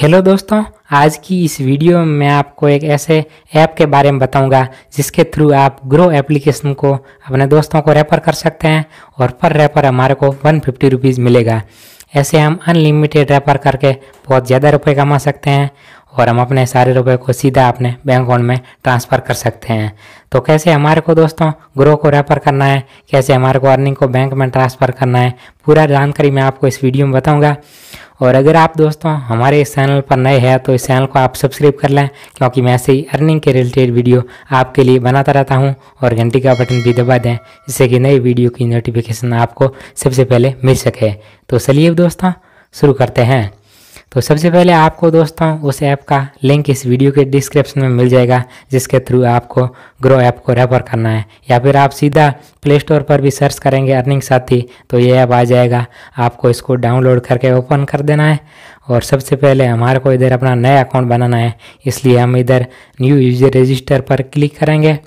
hello दोस्तों आज की इस वीडियो में मैं आपको एक ऐसे ऐप के बारे में बताऊंगा जिसके थ्रू आप ग्रो एप्लीकेशन को अपने दोस्तों को रेफर कर सकते हैं और पर रेफर हमारे को वन फिफ्टी रुपीज़ मिलेगा ऐसे हम अनलिमिटेड रेफर करके बहुत ज़्यादा रुपए कमा सकते हैं और हम अपने सारे रुपए को सीधा अपने बैंक अकाउंट में ट्रांसफ़र कर सकते हैं तो कैसे हमारे को दोस्तों ग्रो को रेफर करना है कैसे हमारे को अर्निंग को बैंक में ट्रांसफ़र करना है पूरा जानकारी मैं आपको इस वीडियो में बताऊँगा और अगर आप दोस्तों हमारे इस चैनल पर नए हैं तो इस चैनल को आप सब्सक्राइब कर लें क्योंकि मैं ऐसे ही अर्निंग के रिलेटेड वीडियो आपके लिए बनाता रहता हूँ और घंटी का बटन भी दबा दें जिससे कि नई वीडियो की नोटिफिकेशन आपको सबसे पहले मिल सके तो चलिए दोस्तों शुरू करते हैं तो सबसे पहले आपको दोस्तों उस ऐप का लिंक इस वीडियो के डिस्क्रिप्शन में मिल जाएगा जिसके थ्रू आपको ग्रो ऐप को रेफर करना है या फिर आप सीधा प्ले स्टोर पर भी सर्च करेंगे अर्निंग साथी तो ये ऐप आ जाएगा आपको इसको डाउनलोड करके ओपन कर देना है और सबसे पहले हमारे को इधर अपना नया अकाउंट बनाना है इसलिए हम इधर न्यू यूज़र रजिस्टर पर क्लिक करेंगे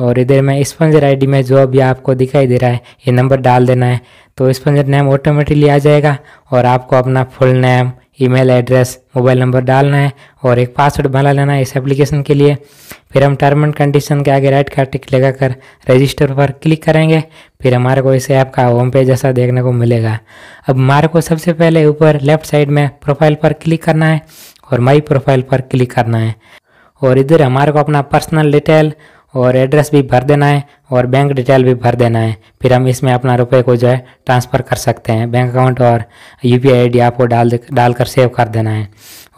और इधर में स्पॉन्जर आईडी में जो अभी आपको दिखाई दे रहा है ये नंबर डाल देना है तो स्पॉन्जर नेम ऑटोमेटिकली आ जाएगा और आपको अपना full name email address mobile number डालना है और एक पासवर्ड बना लेना है इस एप्लीकेशन के लिए फिर हम टर्म एंड कंडीशन के आगे राइट का टिक लगाकर रजिस्टर पर क्लिक करेंगे फिर हमारे को इस ऐप का होम पेज जैसा देखने को मिलेगा अब हमारे को सबसे पहले ऊपर लेफ्ट साइड में प्रोफाइल पर क्लिक करना है और माई प्रोफाइल पर क्लिक करना है और इधर हमारे को अपना पर्सनल डिटेल और एड्रेस भी भर देना है और बैंक डिटेल भी भर देना है फिर हम इसमें अपना रुपए को जो है ट्रांसफ़र कर सकते हैं बैंक अकाउंट और यू पी आई आपको डाल डाल कर सेव कर देना है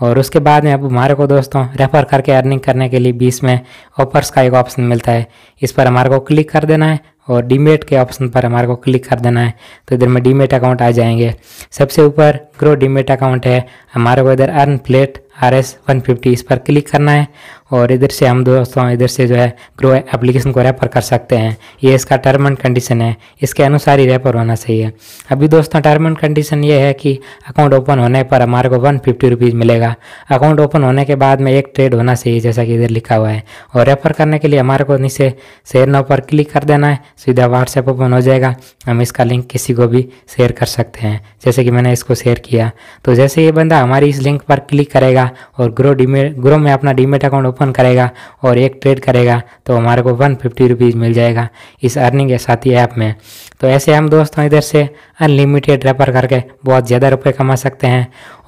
और उसके बाद में अब हमारे को दोस्तों रेफ़र करके अर्निंग करने के लिए बीस में ऑफर्स का एक ऑप्शन मिलता है इस पर हमारे को क्लिक कर देना है और डीमेट के ऑप्शन पर हमारे को क्लिक कर देना है तो इधर में डीमेट अकाउंट आ जाएंगे सबसे ऊपर ग्रो डीमेट अकाउंट है हमारे को इधर earn plate R S one fifty इस पर क्लिक करना है और इधर से हम दोस्तों इधर से जो है ग्रो एप्लीकेशन को रेफर कर सकते हैं ये इसका टर्म एंड कंडीशन है इसके अनुसार ही रेफर होना चाहिए अभी दोस्तों टर्म एंड कंडीशन ये है कि अकाउंट ओपन होने पर हमारे को वन फिफ्टी रुपीज़ मिलेगा अकाउंट ओपन होने के बाद में एक ट्रेड होना चाहिए जैसा कि इधर लिखा हुआ है और रेफर करने के लिए हमारे को नीचे शेयर नाव पर क्लिक कर देना है सीधा व्हाट्सएप ओपन हो जाएगा हम इसका लिंक किसी को भी शेयर कर सकते हैं जैसे कि मैंने इसको शेयर किया तो जैसे ये बंदा हमारी इस लिंक पर क्लिक करेगा और ग्रो डीमेट ग्रो में अपना डीमेट अकाउंट ओपन ओपन करेगा और एक ट्रेड करेगा तो हमारे को वन फिफ्टी रुपीज़ मिल जाएगा इस अर्निंग के साथ ही ऐप में तो ऐसे हम दोस्तों इधर से अनलिमिटेड रेफर करके बहुत ज़्यादा रुपये कमा सकते हैं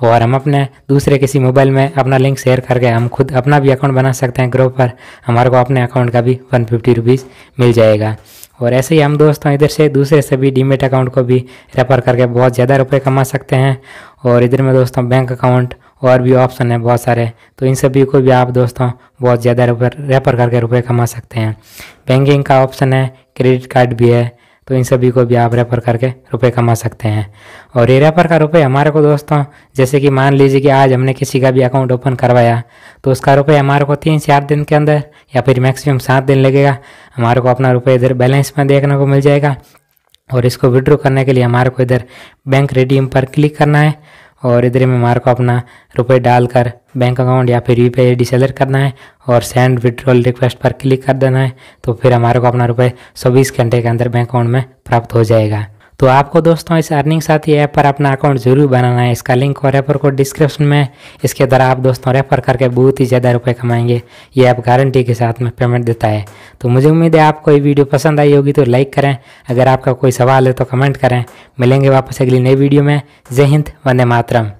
और हम अपने दूसरे किसी मोबाइल में अपना लिंक शेयर करके हम खुद अपना भी अकाउंट बना सकते हैं ग्रो पर हमारे को अपने अकाउंट का भी वन फिफ्टी रुपीज़ मिल जाएगा और ऐसे ही हम दोस्तों इधर से दूसरे सभी डीमेट अकाउंट को भी रेफर करके बहुत ज़्यादा रुपये कमा सकते हैं और इधर में दोस्तों बैंक अकाउंट और भी ऑप्शन है बहुत सारे तो इन सभी को भी आप दोस्तों बहुत ज़्यादा रुपये रेफर करके रुपये कमा सकते हैं बैंकिंग का ऑप्शन है क्रेडिट कार्ड भी है तो इन सभी को भी आप रेफर करके रुपए कमा सकते हैं और ये रेफर का रुपए हमारे को दोस्तों जैसे कि मान लीजिए कि आज हमने किसी का भी अकाउंट ओपन करवाया तो उसका रुपए हमारे को तीन चार दिन के अंदर या फिर मैक्सिमम सात दिन लगेगा हमारे को अपना रुपये इधर बैलेंस में देखने को मिल जाएगा और इसको विड्रॉ करने के लिए हमारे को इधर बैंक रिडीम पर क्लिक करना है और इधर में हमारे को अपना रुपये डालकर बैंक अकाउंट या फिर यू पी करना है और सेंड विड्रॉल रिक्वेस्ट पर क्लिक कर देना है तो फिर हमारे को अपना रुपये चौबीस घंटे के अंदर बैंक अकाउंट में प्राप्त हो जाएगा तो आपको दोस्तों इस अर्निंग साथी ऐप पर अपना अकाउंट जरूर बनाना है इसका लिंक और रेफर कोड डिस्क्रिप्शन में इसके द्वारा आप दोस्तों रेफर करके बहुत ही ज़्यादा रुपए कमाएंगे ये ऐप गारंटी के साथ में पेमेंट देता है तो मुझे उम्मीद है आपको ये वीडियो पसंद आई होगी तो लाइक करें अगर आपका कोई सवाल है तो कमेंट करें मिलेंगे वापस अगली नई वीडियो में जय हिंद वंदे मातरम